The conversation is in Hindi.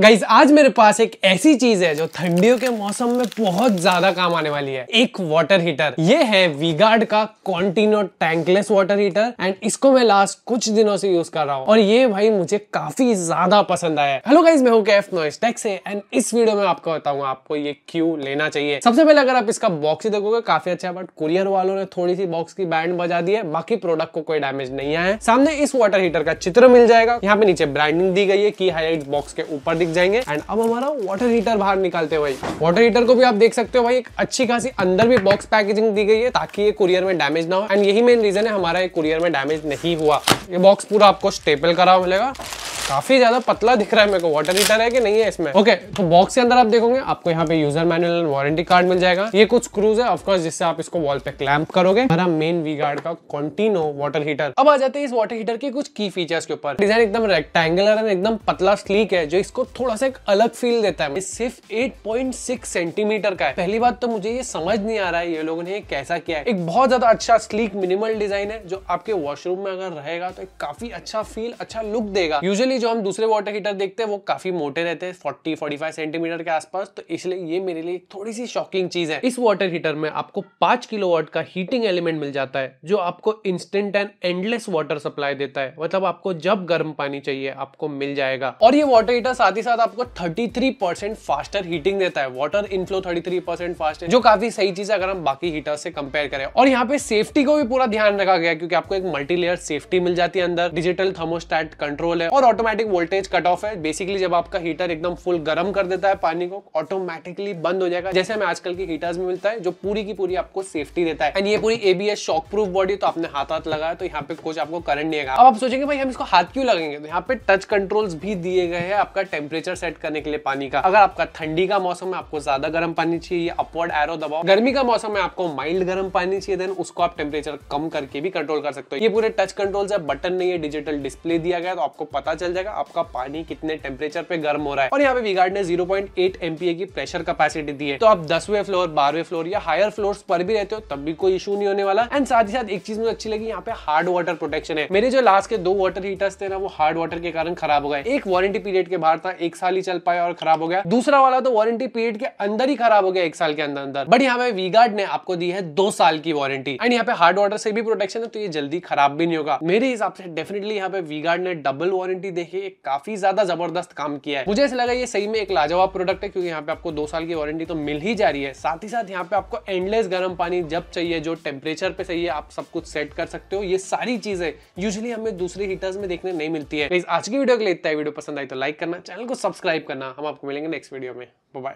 गाइज आज मेरे पास एक ऐसी चीज है जो ठंडियों के मौसम में बहुत ज्यादा काम आने वाली है एक वाटर हीटर ये है वीगार्ड का continue tankless water heater and इसको मैं लास्ट कुछ दिनों से यूज कर रहा हूँ और ये भाई मुझे काफी ज्यादा पसंद आया हेलो गाइज मैं हूँ कैफ नॉइस टेक से एंड इस वीडियो में आपको बताऊंगा आपको ये क्यों लेना चाहिए सबसे पहले अगर आप इसका बॉक्स ही देखोगे काफी अच्छा है बट कुरियर वालों ने थोड़ी सी बॉक्स की बैंड बजा दी है बाकी प्रोडक्ट को कोई डैमेज नहीं आया सामने इस वाटर हीटर का चित्र मिल जाएगा यहाँ पे नीचे ब्रांडिंग दी गई है की हाईलाइट बॉक्स के ऊपर दिख दिख जाएंगे एंड अब हमारा वाटर हीटर बाहर निकालते हैं भाई वाटर हीटर को भी आप देख सकते हो भाई एक अच्छी खासी अंदर भी बॉक्स पैकेजिंग दी गई है ताकि ये कुरियर में डैमेज ना हो एंड यही मेन रीजन है हमारा ये कुरियर में डैमेज नहीं हुआ ये बॉक्स पूरा आपको स्टेपल करा मिलेगा काफी ज्यादा पतला दिख रहा है मेरे को वाटर हीटर है कि नहीं है इसमें ओके okay, तो बॉक्स के अंदर आप देखोगे आपको यहाँ पे यूजर मैनुअल वारंटी कार्ड मिल जाएगा ये कुछ स्क्रूज है ऑफकोर्स जिससे आप इसको वॉल पे क्लैम्प करोगे हमारा मेन वी गार्ड का कॉन्टिनो वाटर हीटर अब आ जाते हैं इस वाटर हीटर के कुछ की फीचर्स के ऊपर डिजाइन एकदम रेक्टेंगुलर है एकदम पतला स्लीक है जो इसको थोड़ा सा एक अलग फील देता है सिर्फ एट सेंटीमीटर का है पहली बात तो मुझे ये समझ नहीं आ रहा है ये लोगों ने कैसा किया है एक बहुत ज्यादा अच्छा स्लीक मिनिमल डिजाइन है जो आपके वॉशरूम में अगर रहेगा तो एक काफी अच्छा फील अच्छा लुक देगा यूजली जो हम दूसरे वाटर हीटर देखते हैं वो काफी मोटे रहते हैं फोर्टी फोर्टी फाइव सेंटीमीटर के आसपास तो इसलिए ये मेरे लिए थोड़ी सी शॉकिंग चीज है इस वाटर हीटर में आपको पांच किलो का हीटिंग एलिमेंट मिल जाता है जो आपको instant and endless water supply देता है मतलब आपको जब गर्म पानी चाहिए आपको मिल जाएगा और ये वाटर हीटर साथ ही साथ आपको थर्टी फास्टर हीटिंग देता है वाटर इनफ्लो थर्टी फास्ट है जो काफी सही चीज है अगर हम बाकी हीटर से कंपेयर करें और यहाँ पे सेफ्टी को भी पूरा ध्यान रखा गया क्योंकि आपको एक मल्टी लेयर सेफ्टी मिल जाती है अंदर डिजिटल थर्मोस्टैट कंट्रोल है और automatic automatic voltage cut off है बेसिकली जब आपका हीटर एकदम फुल गर्म कर देता है पानी को ऑटोमेटिकली बंद हो जाएगा जैसे हमें आजकल की हीटर्स में मिलता है जो पूरी की पूरी आपको सेफ्टी देता है एंड ये पूरी एबीएस शॉक प्रूफ बॉडी तो आपने हाथ हाथ लगाया तो यहाँ पे कुछ आपको करंट नहीं आएगा अब आप सोचेंगे भाई हम इसको हाथ क्यों लगेंगे तो यहाँ पे टच कंट्रोल्स भी दिए गए हैं आपका टेम्परेचर सेट करने के लिए पानी का अगर आपका ठंडी का मौसम है आपको ज्यादा गर्म पानी चाहिए अपवर्ड एरो दबाओ गर्मी का मौसम है आपको माइल्ड गर्म पानी चाहिए देन उसको आप टेम्परेचर कम करके भी कंट्रोल कर सकते हो ये पूरे टच कंट्रोल्स है बटन नहीं है डिजिटल डिस्प्ले दिया गया तो आपको पता चल जाए जाएगा आपका पानी कितने टेम्परेचर पे गर्म हो रहा है और यहाँ पे वीगार्ड ने जीरो पॉइंट की प्रेशर कैपेसिटी दी है तो आप दसवें फ्लोर बारहवें फ्लोर या हायर फ्लोर पर भी रहते हो तब भी कोई इशू नहीं होने वाला एंड साथ ही साथ एक चीज मुझे अच्छी लगी यहाँ पे हार्ड वाटर प्रोटेक्शन है मेरे जो लास्ट के दो वाटर हीटर्स थे ना वो हार्ड वाटर के कारण खराब हो गए एक वारंटी पीरियड के बाहर था एक साल ही चल पाया और खराब हो गया दूसरा वाला तो वारंटी पीरियड के अंदर ही खराब हो गया एक साल के अंदर अंदर बट यहाँ पे वीगार्ड ने आपको दी है दो साल की वारंटी एंड यहाँ पे हार्ड वाटर से भी प्रोटेक्शन है तो ये जल्दी खराब भी नहीं होगा मेरे हिसाब से डेफिनेटली यहाँ पे वीगार्ड ने डबल वारंटी देखिए काफी ज्यादा जबरदस्त काम किया है मुझे ऐसा लगा ये सही में एक लाजवाब प्रोडक्ट है क्योंकि यहाँ पे आपको दो साल की वारंटी तो मिल ही जा रही है साथ ही साथ यहाँ पे आपको एंडलेस गर्म पानी जब चाहिए जो टेम्परेचर पे चाहिए आप सब कुछ सेट कर सकते हो ये सारी चीजें यूजली हमें दूसरे हीटर्स में देखने नहीं मिलती है तो आज की वीडियो के लिए इतना वीडियो पसंद आई तो लाइक करना चैनल को सब्सक्राइब करना हम आपको मिलेंगे नेक्स्ट वीडियो में बाय